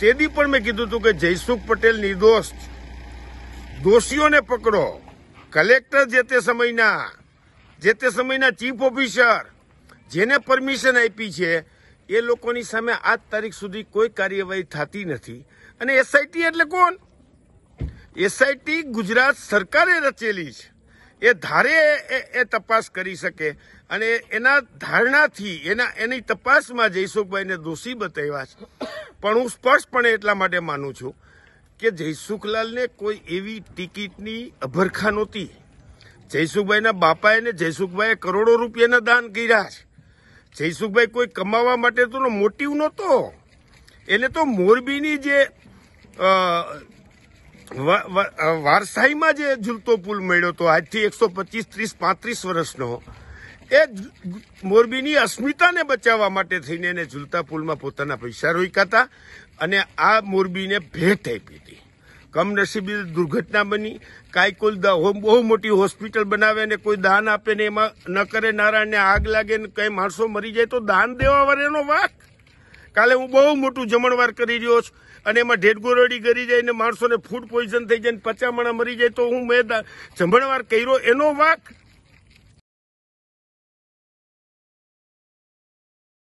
તે પણ મેં કીધું હતું કે જયસુખ પટેલ નિર્દોષ દોષીઓને પકડો કલેક્ટર જે તે સમયના જે તે સમયના ચીફ ઓફિસર જેને પરમિશન આપી છે એ લોકોની સામે આજ તારીખ સુધી કોઈ કાર્યવાહી થતી નથી અને એસઆઈટી એટલે કોણ એસઆઈટી ગુજરાત સરકારે રચેલી છે એ ધારે એ તપાસ કરી શકે અને એના ધારણાથી એના એની તપાસમાં જયસુખભાઈને દોષી બતાવ્યા છે પણ હું સ્પષ્ટપણે એટલા માટે માનું છું કે જયસુખલાલને કોઈ એવી ટિકિટની અભરખા નહોતી જયસુખભાઈના બાપાએ ને જયસુખભાઈએ કરોડો રૂપિયાના દાન કર્યા છે જયસુખભાઈ કોઈ કમાવા માટે તો મોટિવ નહોતો એને તો મોરબીની જે વારસાઈમાં જે ઝૂલતો પુલ મળ્યો હતો આજથી એકસો પચીસ ત્રીસ પાંત્રીસ વર્ષનો એ મોરબીની અસ્મિતાને બચાવવા માટે થઈને એને ઝુલતા પુલમાં પોતાના પૈસા રોકાતા અને આ મોરબીને ભેટ આપી હતી કમનસીબી દુર્ઘટના બની કાંઈ કોઈ બહુ મોટી હોસ્પિટલ બનાવે ને કોઈ દાન આપે ને એમાં ન કરે નારાયણને આગ લાગે ને કંઈ માણસો મરી જાય તો દાન દેવા વાળાનો વાક કાલે હું બહુ મોટું જમણવાર કરી રહ્યો છું અને એમાં ઢેડગોરડી કરી જાય ને માણસોને ફૂડ પોઈઝન થઈ જાય ને પચામણા મરી જાય તો હું મેં જમણવાર કર્યો એનો વાક